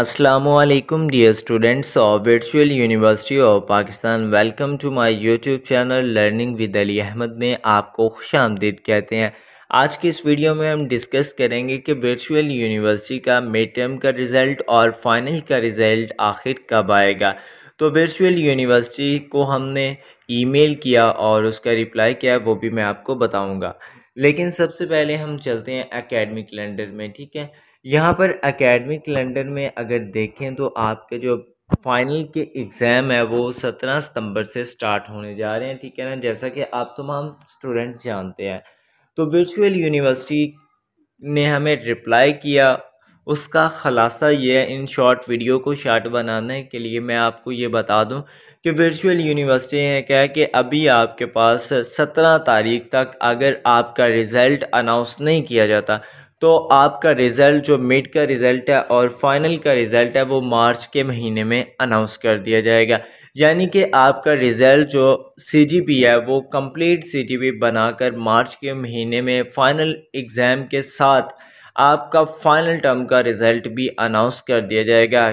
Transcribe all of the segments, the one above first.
Aslam dear students of virtual university of Pakistan welcome to my YouTube channel learning with Ali Ahmed में आपको खुश आमदीद कहते हैं आज की इस वीडियो में हम डिस्कस करेंगे कि वर्चुअल यूनिवर्सिटी का मिड टर्म का रिज़ल्ट और फाइनल का रिज़ल्ट आखिर कब आएगा तो वर्चुअल यूनिवर्सिटी को हमने ई किया और उसका रिप्लाई किया वो भी मैं आपको बताऊँगा लेकिन सबसे पहले हम चलते हैं अकेडमिक कैलेंडर में ठीक है यहाँ पर अकेडमिक कैलेंडर में अगर देखें तो आपके जो फाइनल के एग्ज़ाम है वो सत्रह सितंबर से स्टार्ट होने जा रहे हैं ठीक है ना जैसा कि आप तमाम स्टूडेंट जानते हैं तो वर्चुअल यूनिवर्सिटी ने हमें रिप्लाई किया उसका ख़लासा ये है इन शॉर्ट वीडियो को शॉर्ट बनाने के लिए मैं आपको ये बता दूं कि वर्चुअल यूनिवर्सिटी है क्या कि अभी आपके पास सत्रह तारीख तक अगर आपका रिज़ल्ट अनाउंस नहीं किया जाता तो आपका रिज़ल्ट जो मिड का रिज़ल्ट है और फाइनल का रिज़ल्ट है वो मार्च के महीने में अनाउंस कर दिया जाएगा यानी कि आपका रिज़ल्ट जो पी है वो कंप्लीट बना बनाकर मार्च के महीने में फ़ाइनल एग्ज़ाम के साथ आपका फ़ाइनल टर्म का रिज़ल्ट भी अनाउंस कर दिया जाएगा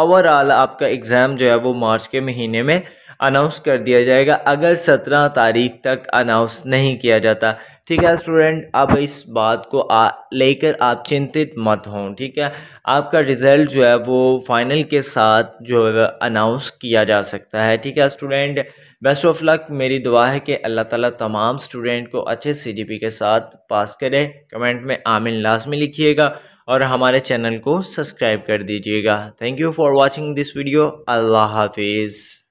ओवरऑल आपका एग्ज़ाम जो है वो मार्च के महीने में अनाउंस कर दिया जाएगा अगर सत्रह तारीख तक अनाउंस नहीं किया जाता ठीक है स्टूडेंट अब इस बात को लेकर आप चिंतित मत हों ठीक है आपका रिज़ल्ट जो है वो फाइनल के साथ जो है अनाउंस किया जा सकता है ठीक है स्टूडेंट बेस्ट ऑफ लक मेरी दुआ है कि अल्लाह ताला तमाम स्टूडेंट को अच्छे सीजीपी के साथ पास करें कमेंट में आमिन लाजमी लिखिएगा और हमारे चैनल को सब्सक्राइब कर दीजिएगा thank you for watching this video अल्लाह हाफिज़